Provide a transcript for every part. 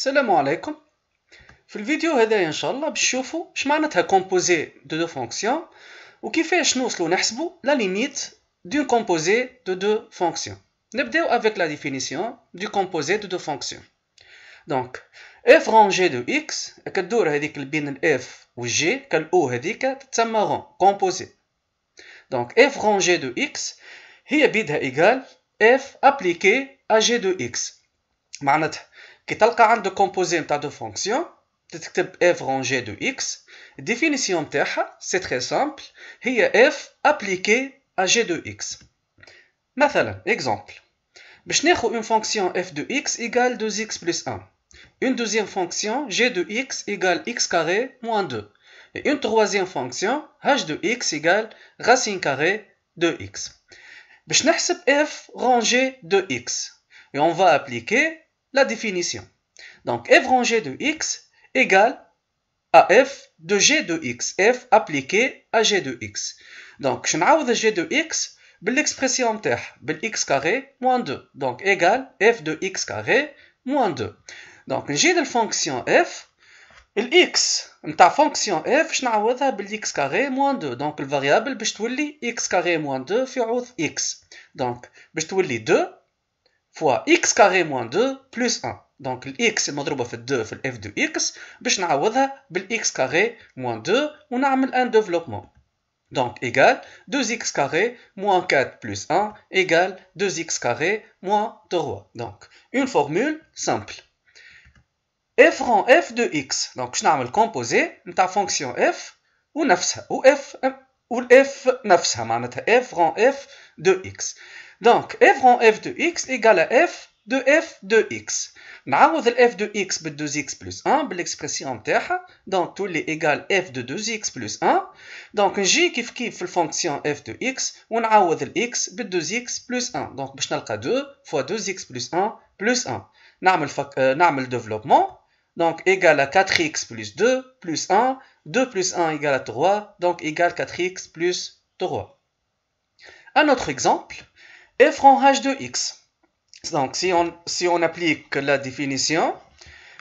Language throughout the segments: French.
Salam alaikum. Dans cette vidéo, inshallah, nous allons voir comment est composé de deux fonctions ou qui fait que nous la limite d'un composé de deux fonctions. Nous allons avec la définition du composé de deux fonctions. Donc, f rangé de x, c'est le g de la fin f la fin de x fin de f fin de x, fin de x f de de de qui est cas de tas tas fonctions, f rangé de x, définition de terre, c'est très simple, et f appliqué à g de x. Nathalie, exemple. Je une fonction f de x égale 2x plus 1, une deuxième fonction g de x égale x carré moins 2, et une troisième fonction h de x égale racine carré de x. Je sub f rangé de x, et on va appliquer la définition. Donc f rangé de x égale à f de g de x, f appliqué à g de x. Donc je de g de x l'expression x carré moins 2. Donc égale f de x carré moins 2. Donc j'ai de la fonction f, x ta fonction f. je نعوضها x carré moins 2 Donc la باش تولي x carré moins 2 في عوض x donc باش تولي 2 fois x carré moins 2 plus 1. Donc x est m'adrouba 2 f de x, x carré moins 2, on a un développement. Donc égal 2x carré moins 4 plus 1 égal 2x carré moins 3. Donc une formule simple. f rend f de x, donc je n'a'ouadha composé, la fonction f, ou ou f ou f 9 hein, manata f rend f de x. Donc, f rend f de x égale à f de f de x. Nous avons f de x de 2x plus 1, l'expression terre, donc tout est égal f de 2x plus 1. Donc, j qui kiff la fonction f de x, on a x de 2x plus 1. Donc, nous avons 2 fois 2x plus 1 plus 1. Nous avons le développement, donc égal à 4x plus 2 plus 1, 2 plus 1 égale à 3, donc égale 4x plus 3. Un autre exemple, f en h de x. Donc, si on, si on applique la définition,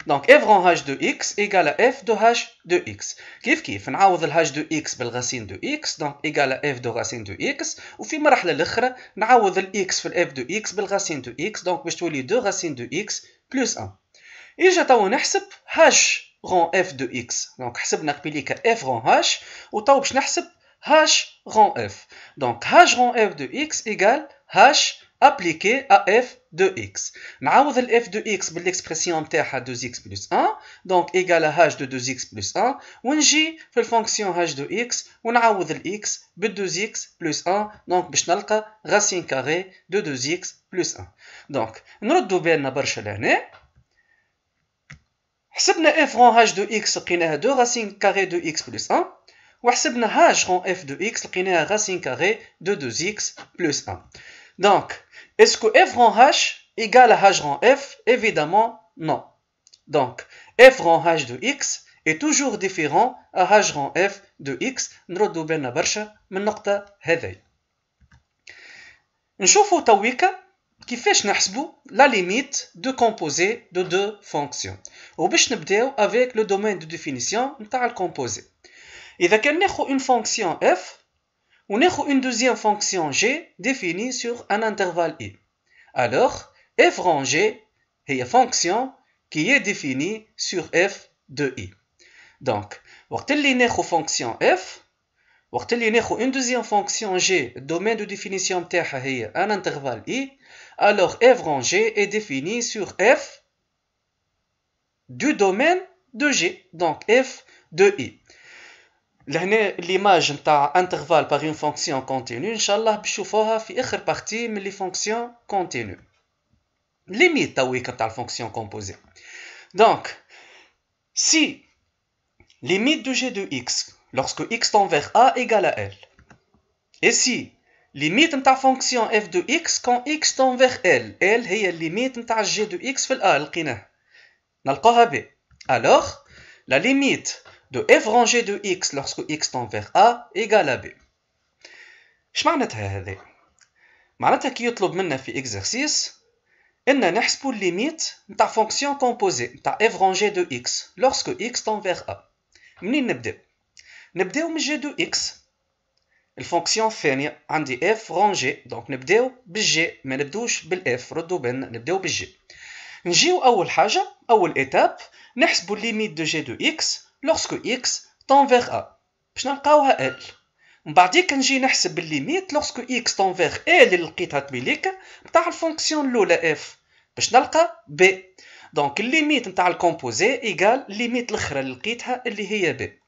donc f en h de x égale à f de h de x. Kif kif, on a le h de x par racine de x, donc égale à f de racine de x. Ou fi on a le x par f de x racine de x, donc je vais 2 racines de x plus 1. Et j'attends calculer h rang f de x. Donc, حسبنا قبيلي f rang h, ou طاو نحسب h rang f. Donc, h rang f de x égale h appliqué à f de x. نعوض ال f de x بالإكسبرسيون نتاعها 2x plus 1, donc égale à h de 2x plus 1, ونجي في الفونكسيون h de x ونعوض ال x بال 2x plus 1, donc باش نلقى racine carrée de 2x plus 1. Donc, نردو بالنا برشا لهنا. Calculons f rang h de x, racine carré de x 1, ou calculons h x f de x, de 2 x 1. Donc, est-ce que f rang h égal à h f Évidemment non. Donc, f h de x est toujours différent à h f de x, notre double barre menacante hédaïe qui fait la limite de composé de deux fonctions. au faire avec le domaine de définition de le composé. Et nous avons une fonction f, on une deuxième fonction g définie sur un intervalle i. Alors, f rangé est une fonction qui est définie sur f de i. Donc, on a une une fonction f, وقتل a une deuxième fonction g domaine de définition de un intervalle i alors f rangé est défini sur f du domaine de g donc f de i l'image d'un intervalle par une fonction continue inshallah بشوفوها في une partie من les fonctions continues limite تاويك la fonction composée. donc si limite de g de x Lorsque x tend vers a égal à l. Et si, limite de ta fonction f de x quand x tend vers l. L est la limite de g de x dans l'a. On la trouve dans b. Alors, la limite de f rangée de x lorsque x tend vers a égal à b. Qu'est-ce que ça veut dire Ça veut dire qu'il nous demande dans l'exercice de trouver la limite de la fonction composée de f rangée de x lorsque x tend vers a. D'où on commence نبداو من جدو دو اكس الفونكسيون الثانيه عندي اف غون جي دونك نبداو بالجي ما نبدوش بالاف ردوا بالنا نبداو بالجي نجيو اول حاجه اول ايتاب نحسبوا ليميت دو جي دو اكس لوغسكو اكس طون فيغ ا باش نلقاوها ال من بعديك نجي نحسب الليميت لوغسكو اكس طون فيغ ا اللي لقيتها تبيليك نتاع الفونكسيون الاولى اف باش نلقى بي دونك الليميت نتاع الكومبوزي ايغال الليميت الاخرى اللي لقيتها اللي هي بي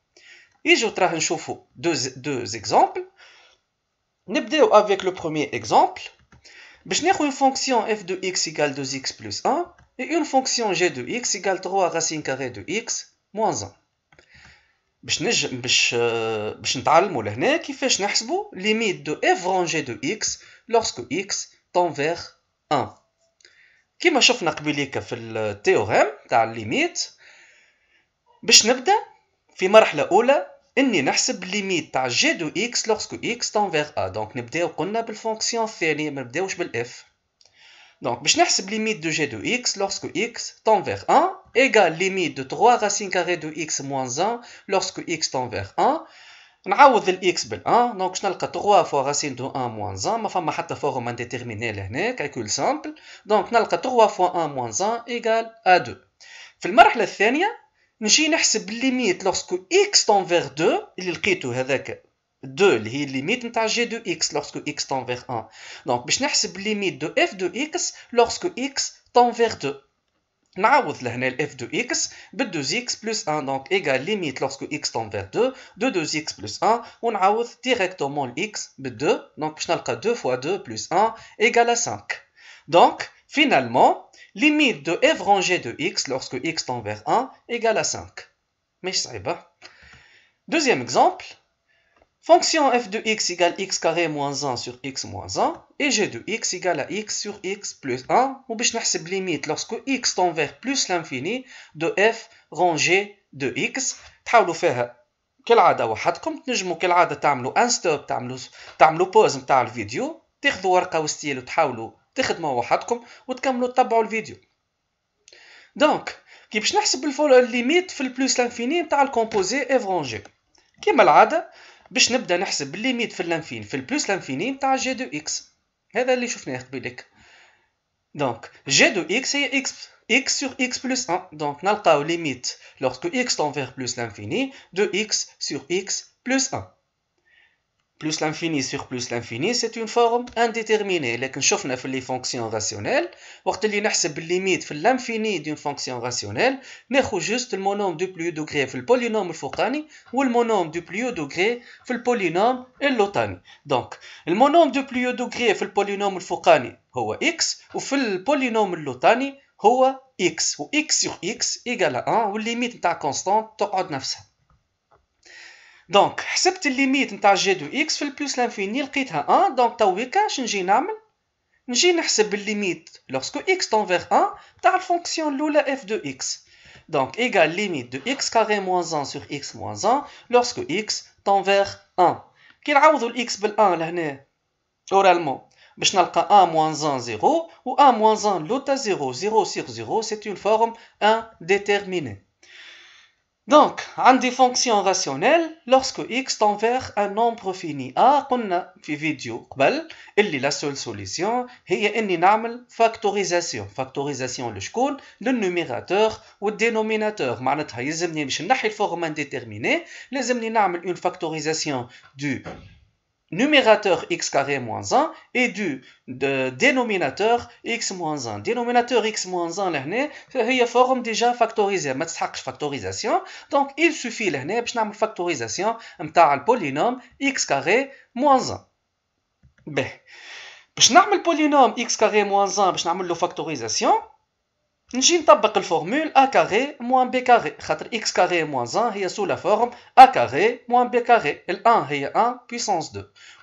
Et je vais vous deux exemples. Nous avec le premier exemple. Nous avons une fonction f de x égale 2x plus 1 et une fonction g de x égale 3 racine carrée de x moins 1. Nous allons fait la limite de f rangé de x lorsque x tend vers 1. Nous allons fait le théorème de la limite. Nous في مرحله اولى اني نحسب ليميت تاع جي دو اكس لوغسكو اكس تنفيغ ا دونك نبداو قلنا بالفونكسيون الثانيه ما نبداوش بالاف دونك باش نحسب ليميت دو جي دو اكس لوغسكو اكس تنفيغ 1 ايغال ليميت دو 3 راسين كاري دو اكس موان 1 لوغسكو اكس تنفيغ 1 نعوض الاكس بال1 دونك باش نلقى 3 فوا راسين دو 1 موان 1 ما فما حتى فورم انديتيرميني لهنا كالكول سامبل دونك نلقى 3 فوا 1 موان 1 إيكال ا 2 في المرحله الثانيه Nous avons limite lorsque x tend vers 2. Il La limite de lorsque x vers Donc, limite de f de x lorsque x tend vers 2. On a f de x, 2 x plus 1. Donc égal limite lorsque x tend vers 2 de 2 x plus 1. On a directement x de 2. Donc je n'alterne 2 fois 2 plus 1 égal à 5. Donc Finalement, limite de f rangé de x lorsque x tend vers 1 égale à 5. Mais c'est pas. Deuxième exemple. Fonction f de x égale x carré moins 1 sur x moins 1 et g de x égale à x sur x plus 1 ou bien je limite lorsque x tend vers plus l'infini de f rangée de x. تحاولوا فيها كالعاده وحدكم تنجموا كالعاده تعملوا انستوب تعملوا تعملوا بوز نتاع الفيديو تاخذوا ورقه وستيل وتحاولوا تخدموا وحدكم وتكملوا تتبعوا الفيديو دونك كي باش نحسب الفول ليميت في البلوس لانفيني نتاع الكومبوزي افرونجي كيما العاده باش نبدا نحسب الليميت في الانفين في البلوس لانفيني نتاع جي دو اكس هذا اللي شفناه قبيلك دونك جي دو اكس هي اكس x sur x plus 1. Donc, nalqa limite lorsque x tend vers plus l'infini de x sur x plus 1. plus l'infini sur plus l'infini, c'est une forme indéterminée. nous quand on les fonctions rationnelles, quand on la limite dans l'infini d'une fonction rationnelle, nous juste le monome du plus haut degré dans le polynôme Foucault ou le monome du plus haut degré dans le polynôme lotani. Donc, le monome du plus haut degré dans le polynôme Foucault est x ou dans le polynôme lotani, est x. Ou x sur x égal à 1 ou limite de la constante تقعد donc, cette limite de g de x plus l'infini trouvé 1. Donc, tu as où est qu'à changer n'importe quoi? calculer la limite lorsque x tend vers 1. la fonction lourde f de x. Donc égal limite de x carré moins 1 sur x moins 1 lorsque x tend vers 1. Quel est le x de 1 là Oralement, je n'ai pas 1 moins 1, 0 ou 1 moins 1 0, 0 sur 0, c'est une forme indéterminée. Donc, on des fonctions rationnelles lorsque x tend vers un nombre fini a, qu'on a fait vidéo, la seule solution est une factorisation. Factorisation le chkoun, le numérateur ou le dénominateur. معناتها يلزمني باش une forme indéterminée. une factorisation du numérateur x carré moins 1 et du dénominateur x moins 1. Dénominateur x moins 1 c'est هي forme déjà factorisée, ما تستحقش factorisation دونك il suffit لهنا باش نعمل un نتاع polynôme x carré moins 1. pour باش le polynôme x carré moins 1 باش نعمل له factorisation, نجي نطبق الفورمول ا كاري موان بي كاري خاطر اكس كاري موان 1 هي سو لا فورم ا كاري موان بي كاري ال1 هي 1 puissance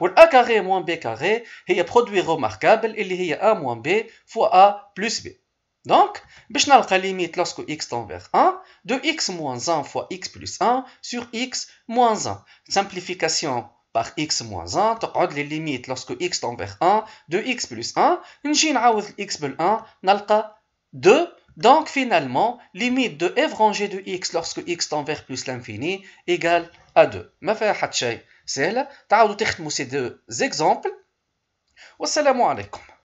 2 carré moins b بي est هي برودوي روماركابل اللي هي ا موان بي فوا ا بلس بي Donc, باش نلقى limite lorsque x tend vers 1 de x moins 1 fois x plus 1 sur x moins 1. Simplification par x moins 1 avons la limite lorsque x tend vers 1 de x plus 1 Nous نعوض x plus 1 avons 2 donc finalement, limite de f rangée de x lorsque x tend vers plus l'infini égale à 2. Ma faire c'est là. سهلة. vous ces deux exemples. Assalamu alaikum.